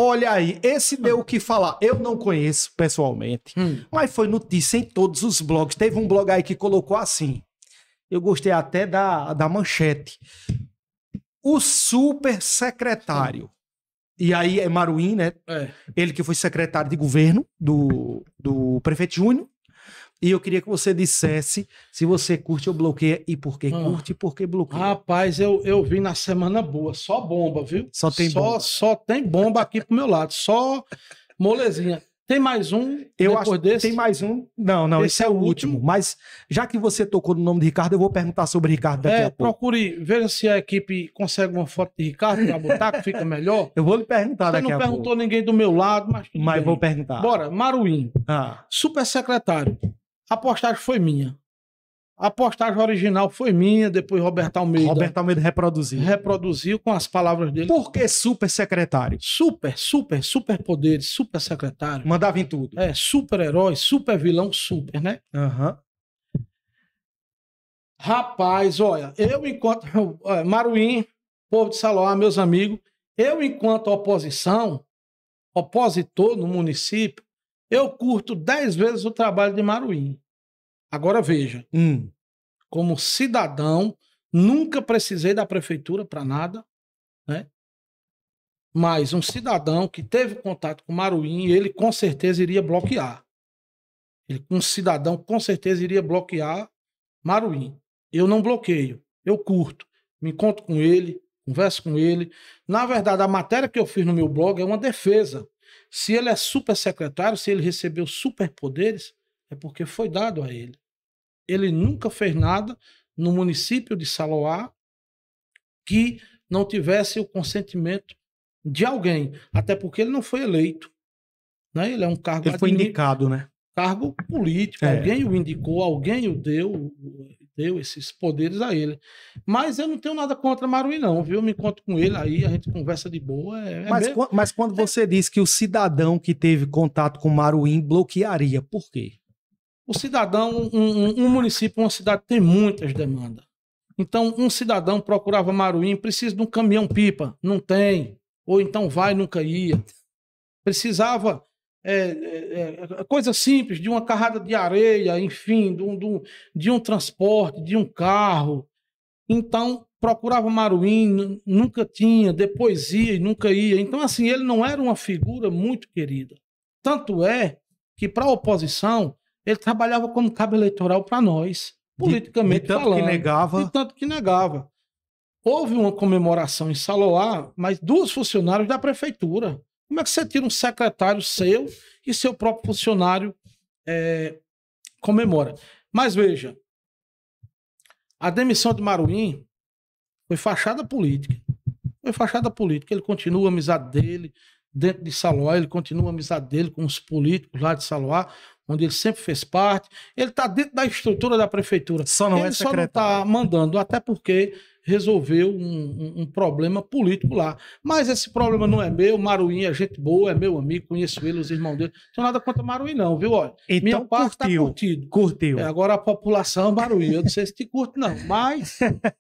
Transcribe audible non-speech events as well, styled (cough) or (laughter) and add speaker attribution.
Speaker 1: Olha aí, esse deu o que falar. Eu não conheço pessoalmente, hum. mas foi notícia em todos os blogs. Teve um blog aí que colocou assim. Eu gostei até da, da manchete. O super secretário. E aí é Maruim, né? É. Ele que foi secretário de governo do, do prefeito Júnior. E eu queria que você dissesse se você curte ou bloqueia e por que ah, curte e por que
Speaker 2: bloqueia. Rapaz, eu, eu vim na semana boa, só bomba, viu? Só tem só, bomba. Só tem bomba
Speaker 1: aqui pro meu lado, só molezinha. Tem mais um? Eu acho desse? tem mais um. Não, não, esse, esse é, é o último. último. Mas já que você tocou no nome de Ricardo, eu vou perguntar sobre Ricardo daqui é, a pouco.
Speaker 2: Procure, veja se a equipe consegue uma foto de Ricardo para botar, que fica
Speaker 1: melhor. (laughs) Eu vou lhe perguntar Você daqui a pouco. não perguntou
Speaker 2: ninguém do meu lado, mas. Mas bem. vou perguntar. Bora, Maruim. Ah. Super secretário. A postagem foi minha. A postagem original foi minha, depois Roberto Almeida. Roberto Almeida reproduziu. Reproduziu com as palavras dele. Por que super secretário? Super, super, super poderes, super secretário. Mandava em tudo. É, super herói, super vilão, super, né? Aham. Uhum. Rapaz, olha, eu enquanto. (laughs) Maruim, povo de Saloá, meus amigos, eu enquanto oposição, opositor no município, eu curto 10 vezes o trabalho de Maruim. Agora veja, hum. como cidadão, nunca precisei da prefeitura para nada, né? Mas um cidadão que teve contato com Maruim, ele com certeza iria bloquear. Ele, um cidadão com certeza iria bloquear Maruim. Eu não bloqueio, eu curto. Me encontro com ele, converso com ele. Na verdade, a matéria que eu fiz no meu blog é uma defesa se ele é super secretário, se ele recebeu superpoderes, é porque foi dado a ele. Ele nunca fez nada no município de Saloá que não tivesse o consentimento de alguém, até porque ele não foi eleito. Né? Ele é um cargo. Ele foi
Speaker 1: indicado, né?
Speaker 2: Cargo político. É. Alguém o indicou, alguém o deu, deu esses poderes a ele. Mas eu não tenho nada contra Maruí, não, viu? Eu me encontro com ele aí, a gente conversa de boa. É, é mas, quando,
Speaker 1: mas, quando você diz que o cidadão que teve contato com Maruim bloquearia, por quê?
Speaker 2: O cidadão, um, um município, uma cidade tem muitas demandas. Então, um cidadão procurava Maruim, precisa de um caminhão-pipa, não tem. Ou então vai, nunca ia. Precisava é, é, é, coisa simples, de uma carrada de areia, enfim, de um, de um transporte, de um carro. Então, procurava Maruim, nunca tinha, depois ia e nunca ia. Então, assim, ele não era uma figura muito querida. Tanto é que, para a oposição, ele trabalhava como cabo eleitoral para nós, politicamente de, de falando. Que negava... De tanto que negava. Houve uma comemoração em Saloá, mas duas funcionários da prefeitura como é que você tira um secretário seu e seu próprio funcionário é, comemora? Mas veja, a demissão de Maruim foi fachada política. Foi fachada política. Ele continua a amizade dele, dentro de Saloá, ele continua a amizade dele com os políticos lá de Saloá, onde ele sempre fez parte. Ele está dentro da estrutura da prefeitura. Só não é ele é só não está mandando, até porque resolveu um, um, um, problema político lá. Mas esse problema não é meu, Maruim é gente boa, é meu amigo, conheço ele, os irmãos dele. Não tenho nada contra Maruim, não, viu? Olha, então, minha parte está curtido. Curtiu. É, agora a população é Maruim, eu não sei se te curte, não, mas (laughs)